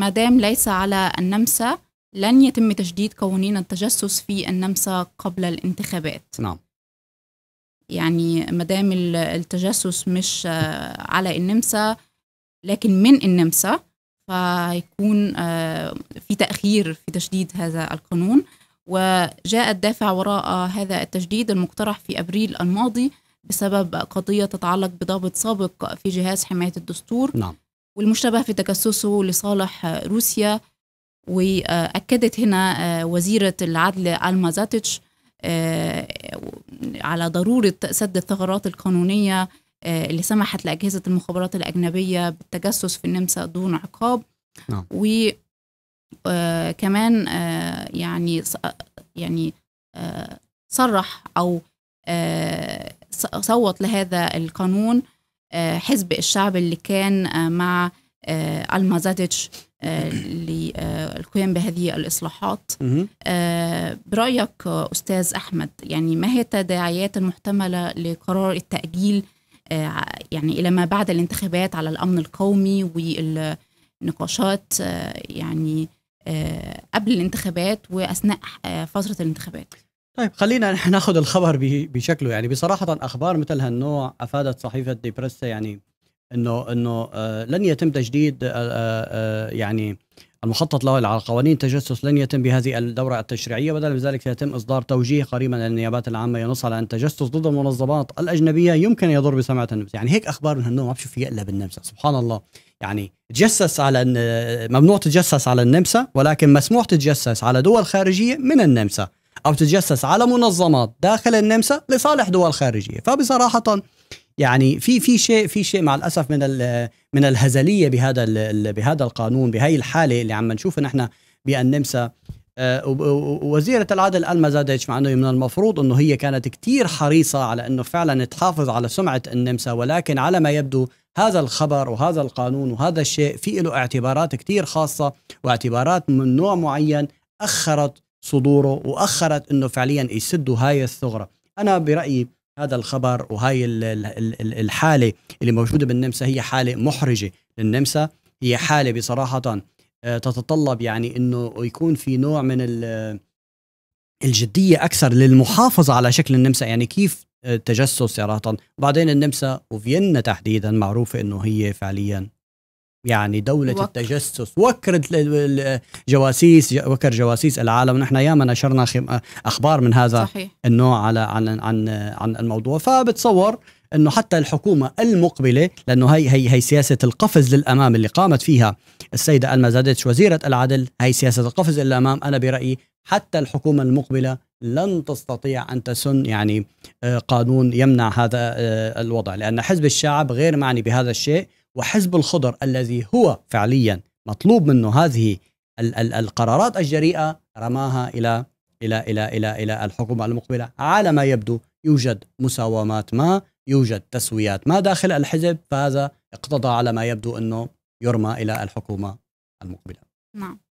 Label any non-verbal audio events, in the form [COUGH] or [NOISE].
ما دام ليس على النمسا لن يتم تجديد قوانين التجسس في النمسا قبل الانتخابات نعم يعني ما دام التجسس مش آه، على النمسا لكن من النمسا فيكون آه، في تأخير في تجديد هذا القانون وجاء الدافع وراء هذا التجديد المقترح في أبريل الماضي بسبب قضية تتعلق بضابط سابق في جهاز حماية الدستور نعم. والمشتبه في تجسسه لصالح روسيا واكدت هنا آه، وزيره العدل الما زاتش آه، على ضروره سد الثغرات القانونيه آه، اللي سمحت لاجهزه المخابرات الاجنبيه بالتجسس في النمسا دون عقاب نعم. وكمان يعني يعني صرح او صوت لهذا القانون آه، حزب الشعب اللي كان آه، مع آه، المازاديتش للقيام بهذه الإصلاحات برأيك أستاذ أحمد يعني ما هي التداعيات المحتملة لقرار التأجيل يعني إلى ما بعد الانتخابات على الأمن القومي والنقاشات يعني قبل الانتخابات وأثناء فترة الانتخابات طيب خلينا [LAUGHS] ناخذ الخبر بشكله يعني بصراحه اخبار مثل هالنوع افادت صحيفه دي بريسا يعني انه انه آه، لن يتم تجديد آه، آه، يعني المخطط له على قوانين التجسس لن يتم بهذه الدوره التشريعيه بدلا من ذلك سيتم اصدار توجيه قريبا للنيابات العامه ينص على ان التجسس ضد المنظمات الاجنبيه يمكن يضر بسمعه النمسا يعني هيك اخبار من هالنوع ما بشوف فيها إلا بالنمسا سبحان الله يعني تجسس على ممنوع تجسس على النمسا ولكن مسموح تتجسس على دول خارجيه من النمسا أو تتجسس على منظمات داخل النمسا لصالح دول خارجية فبصراحة يعني في في شيء في شيء مع الاسف من من الهزليه بهذا بهذا القانون بهي الحاله اللي عم نشوفها نحن بالنمسا آه، وزيرة العدل المزاديتش مع انه من المفروض انه هي كانت كثير حريصة على انه فعلا تحافظ على سمعة النمسا ولكن على ما يبدو هذا الخبر وهذا القانون وهذا الشيء في له اعتبارات كثير خاصة واعتبارات من نوع معين أخرت صدوره واخرت انه فعليا يسدوا هاي الثغره انا برايي هذا الخبر وهاي الحاله اللي موجوده بالنمسا هي حاله محرجه للنمسا هي حاله بصراحه آه، تتطلب يعني انه يكون في نوع من الجديه اكثر للمحافظه على شكل النمسا يعني كيف آه، تجسس صراحه وبعدين النمسا وفيينا تحديدا معروفه انه هي فعليا يعني دولة وكر. التجسس وكر جواسيس وكر جواسيس العالم نحن ياما نشرنا أخبار من هذا صحيح. النوع على عن عن عن الموضوع فبتصور انه حتى الحكومه المقبله لانه هي هي هي سياسه القفز للامام اللي قامت فيها السيده زادتش وزيره العدل هي سياسه القفز للامام انا برايي حتى الحكومه المقبله لن تستطيع ان تسن يعني آه، قانون يمنع هذا آه، الوضع لان حزب الشعب غير معني بهذا الشيء وحزب الخضر الذي هو فعليا مطلوب منه هذه القرارات الجريئه رماها الى الى الى الى الى الحكومه المقبله على ما يبدو يوجد مساومات ما يوجد تسويات ما داخل الحزب فهذا اقتضى على ما يبدو انه يرمى الى الحكومه المقبله نعم